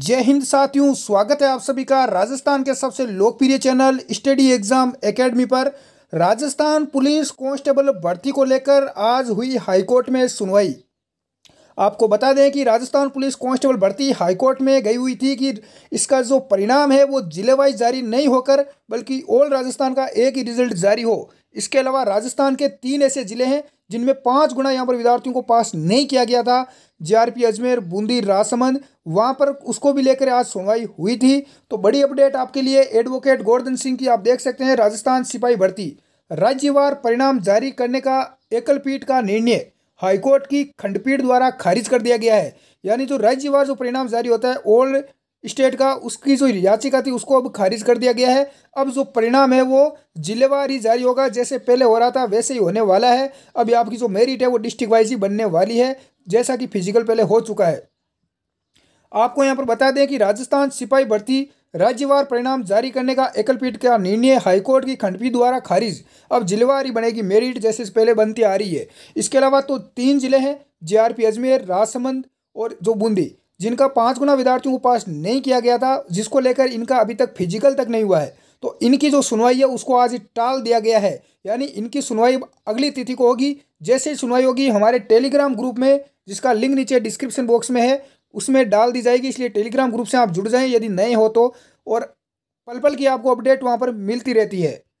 जय हिंद साथियों स्वागत है आप सभी का राजस्थान के सबसे लोकप्रिय चैनल स्टडी एग्जाम एकेडमी पर राजस्थान पुलिस कांस्टेबल भर्ती को लेकर आज हुई हाईकोर्ट में सुनवाई आपको बता दें कि राजस्थान पुलिस कांस्टेबल भर्ती हाईकोर्ट में गई हुई थी कि इसका जो परिणाम है वो जिले वाइज जारी नहीं होकर बल्कि ऑल राजस्थान का एक ही रिजल्ट जारी हो इसके अलावा राजस्थान के तीन ऐसे ज़िले हैं जिनमें पाँच गुना यहाँ पर विद्यार्थियों को पास नहीं किया गया था जीआरपी अजमेर बूंदी रासमंद वहाँ पर उसको भी लेकर आज सुनवाई हुई थी तो बड़ी अपडेट आपके लिए एडवोकेट गोवर्धन सिंह की आप देख सकते हैं राजस्थान सिपाही भर्ती राज्यवार परिणाम जारी करने का एकल पीठ का निर्णय हाईकोर्ट की खंडपीठ द्वारा खारिज कर दिया गया है यानी जो राज्यवार जो परिणाम जारी होता है ओल्ड स्टेट का उसकी जो याचिका थी उसको अब खारिज कर दिया गया है अब जो परिणाम है वो जिलेवार ही जारी होगा जैसे पहले हो रहा था वैसे ही होने वाला है अभी आपकी जो मेरिट है वो डिस्ट्रिक्ट वाइज ही बनने वाली है जैसा कि फिजिकल पहले हो चुका है आपको यहाँ पर बता दें कि राजस्थान सिपाही भर्ती राज्यवार परिणाम जारी करने का एकलपीठ का निर्णय हाईकोर्ट की खंडपीठ द्वारा खारिज अब जिलेवार ही बनेगी मेरिट जैसे पहले बनती आ रही है इसके अलावा तो तीन जिले हैं जे अजमेर राजसमंद और जो बूंदी जिनका पाँच गुना विद्यार्थियों को पास नहीं किया गया था जिसको लेकर इनका अभी तक फिजिकल तक नहीं हुआ है तो इनकी जो सुनवाई है उसको आज टाल दिया गया है यानी इनकी सुनवाई अगली तिथि को होगी जैसे सुनवाई होगी हमारे टेलीग्राम ग्रुप में जिसका लिंक नीचे डिस्क्रिप्शन बॉक्स में है उसमें डाल दी जाएगी इसलिए टेलीग्राम ग्रुप से आप जुड़ जाएं यदि नए हो तो और पल पल की आपको अपडेट वहाँ पर मिलती रहती है